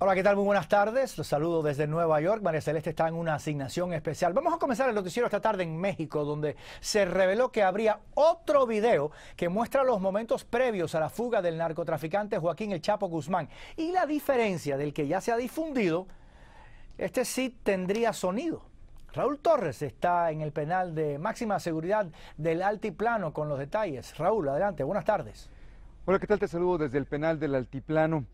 Hola, ¿qué tal? Muy buenas tardes. Los saludo desde Nueva York. María Celeste está en una asignación especial. Vamos a comenzar el noticiero esta tarde en México, donde se reveló que habría otro video que muestra los momentos previos a la fuga del narcotraficante Joaquín El Chapo Guzmán. Y la diferencia del que ya se ha difundido, este sí tendría sonido. Raúl Torres está en el penal de máxima seguridad del Altiplano con los detalles. Raúl, adelante. Buenas tardes. Hola, ¿qué tal? Te saludo desde el penal del Altiplano.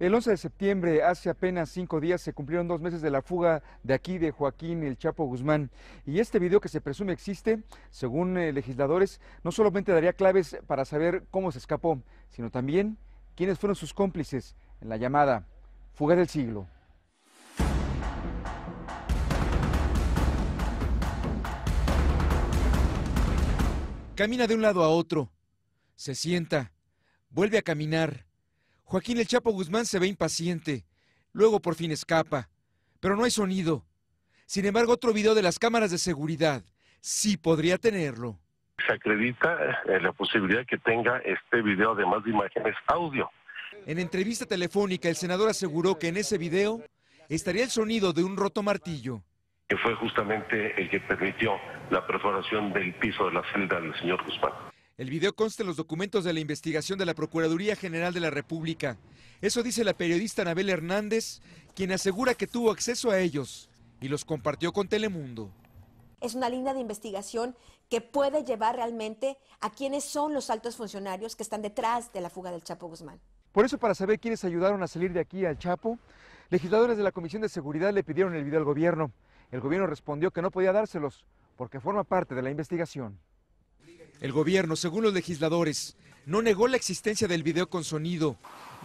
El 11 de septiembre, hace apenas cinco días, se cumplieron dos meses de la fuga de aquí de Joaquín El Chapo Guzmán. Y este video que se presume existe, según eh, legisladores, no solamente daría claves para saber cómo se escapó, sino también quiénes fueron sus cómplices en la llamada fuga del siglo. Camina de un lado a otro, se sienta, vuelve a caminar Joaquín el Chapo Guzmán se ve impaciente. Luego por fin escapa. Pero no hay sonido. Sin embargo, otro video de las cámaras de seguridad sí podría tenerlo. Se acredita eh, la posibilidad que tenga este video, además de imágenes, audio. En entrevista telefónica, el senador aseguró que en ese video estaría el sonido de un roto martillo. Que fue justamente el que permitió la perforación del piso de la celda del señor Guzmán. El video consta en los documentos de la investigación de la Procuraduría General de la República. Eso dice la periodista Anabel Hernández, quien asegura que tuvo acceso a ellos y los compartió con Telemundo. Es una línea de investigación que puede llevar realmente a quiénes son los altos funcionarios que están detrás de la fuga del Chapo Guzmán. Por eso, para saber quiénes ayudaron a salir de aquí al Chapo, legisladores de la Comisión de Seguridad le pidieron el video al gobierno. El gobierno respondió que no podía dárselos porque forma parte de la investigación. El gobierno, según los legisladores, no negó la existencia del video con sonido,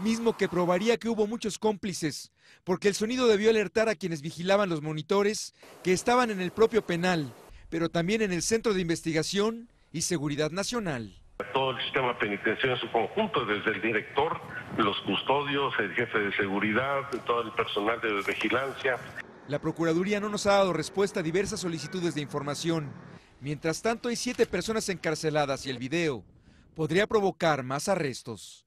mismo que probaría que hubo muchos cómplices, porque el sonido debió alertar a quienes vigilaban los monitores que estaban en el propio penal, pero también en el Centro de Investigación y Seguridad Nacional. Todo el sistema penitenciario en su conjunto, desde el director, los custodios, el jefe de seguridad, todo el personal de vigilancia. La Procuraduría no nos ha dado respuesta a diversas solicitudes de información Mientras tanto, hay siete personas encarceladas y el video podría provocar más arrestos.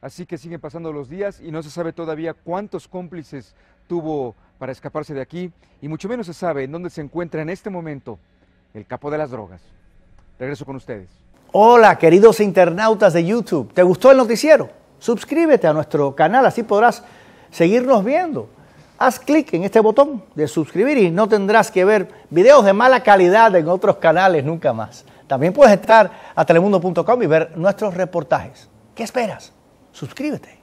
Así que siguen pasando los días y no se sabe todavía cuántos cómplices tuvo para escaparse de aquí y mucho menos se sabe en dónde se encuentra en este momento el capo de las drogas. Regreso con ustedes. Hola, queridos internautas de YouTube. ¿Te gustó el noticiero? Suscríbete a nuestro canal, así podrás seguirnos viendo haz clic en este botón de suscribir y no tendrás que ver videos de mala calidad en otros canales nunca más. También puedes estar a telemundo.com y ver nuestros reportajes. ¿Qué esperas? Suscríbete.